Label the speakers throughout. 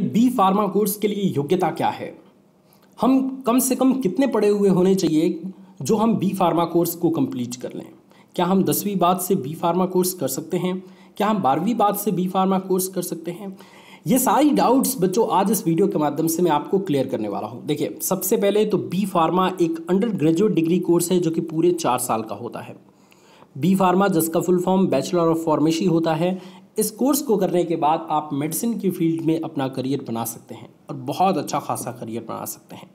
Speaker 1: B pharma course के लिए योग्यता क्या है हम कम से कम कितने पढ़े हुए होने चाहिए जो हम बी फार्मा कोर्स को कंप्लीट कर लें क्या हम दसवीं बाद से बी फार्मा कोर्स कर सकते हैं क्या हम बारहवीं बाद से बी फार्मा कोर्स कर सकते हैं ये सारी डाउट्स बच्चों आज इस वीडियो के माध्यम से मैं आपको क्लियर करने वाला हूँ देखिए सबसे पहले तो बी फार्मा एक अंडर ग्रेजुएट डिग्री कोर्स है जो कि पूरे चार साल का होता है बी फार्मा जिसका full form bachelor of pharmacy होता है इस कोर्स को करने के बाद आप मेडिसिन की फील्ड में अपना करियर बना सकते हैं और बहुत अच्छा खासा करियर बना सकते हैं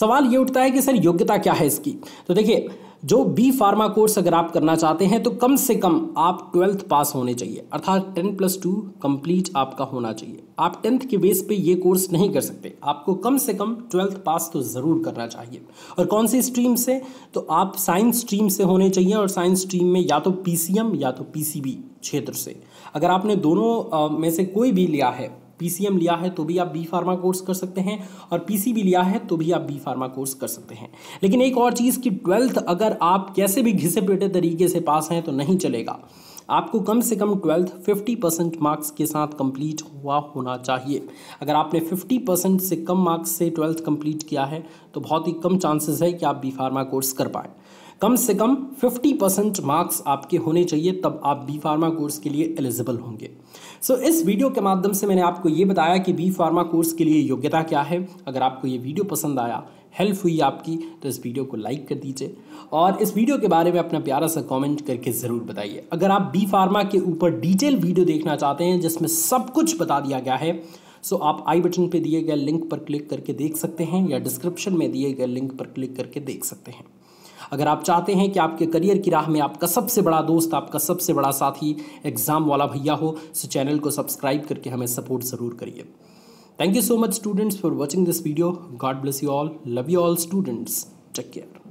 Speaker 1: सवाल ये उठता है कि सर योग्यता क्या है इसकी तो देखिए जो बी फार्मा कोर्स अगर आप करना चाहते हैं तो कम से कम आप ट्वेल्थ पास होने चाहिए अर्थात टेन प्लस टू कम्प्लीट आपका होना चाहिए आप टेंथ के बेस पे ये कोर्स नहीं कर सकते आपको कम से कम ट्वेल्थ पास तो ज़रूर करना चाहिए और कौन सी स्ट्रीम से तो आप साइंस स्ट्रीम से होने चाहिए और साइंस स्ट्रीम में या तो पी या तो पी क्षेत्र से अगर आपने दोनों में से कोई भी लिया है पी लिया है तो भी आप बी फार्मा कोर्स कर सकते हैं और पी भी लिया है तो भी आप बी फार्मा कोर्स कर सकते हैं लेकिन एक और चीज़ कि ट्वेल्थ अगर आप कैसे भी घिसे पेटे तरीके से पास हैं तो नहीं चलेगा आपको कम से कम ट्वेल्थ 50 परसेंट मार्क्स के साथ कंप्लीट हुआ होना चाहिए अगर आपने 50 परसेंट से कम मार्क्स से ट्वेल्थ कंप्लीट किया है तो बहुत ही कम चांसेस है कि आप बी फार्मा कोर्स कर पाएँ कम से कम 50 परसेंट मार्क्स आपके होने चाहिए तब आप बी फार्मा कोर्स के लिए एलिजिबल होंगे सो so, इस वीडियो के माध्यम से मैंने आपको ये बताया कि बी फार्मा कोर्स के लिए योग्यता क्या है अगर आपको ये वीडियो पसंद आया हेल्प हुई आपकी तो इस वीडियो को लाइक कर दीजिए और इस वीडियो के बारे में अपना प्यारा सा कमेंट करके ज़रूर बताइए अगर आप बी फार्मा के ऊपर डिटेल वीडियो देखना चाहते हैं जिसमें सब कुछ बता दिया गया है सो आप आई बटन पे दिए गए लिंक पर क्लिक करके देख सकते हैं या डिस्क्रिप्शन में दिए गए लिंक पर क्लिक करके देख सकते हैं अगर आप चाहते हैं कि आपके करियर की राह में आपका सबसे बड़ा दोस्त आपका सबसे बड़ा साथी एग्जाम वाला भैया हो तो चैनल को सब्सक्राइब करके हमें सपोर्ट जरूर करिए thank you so much students for watching this video God bless you all love you all students take care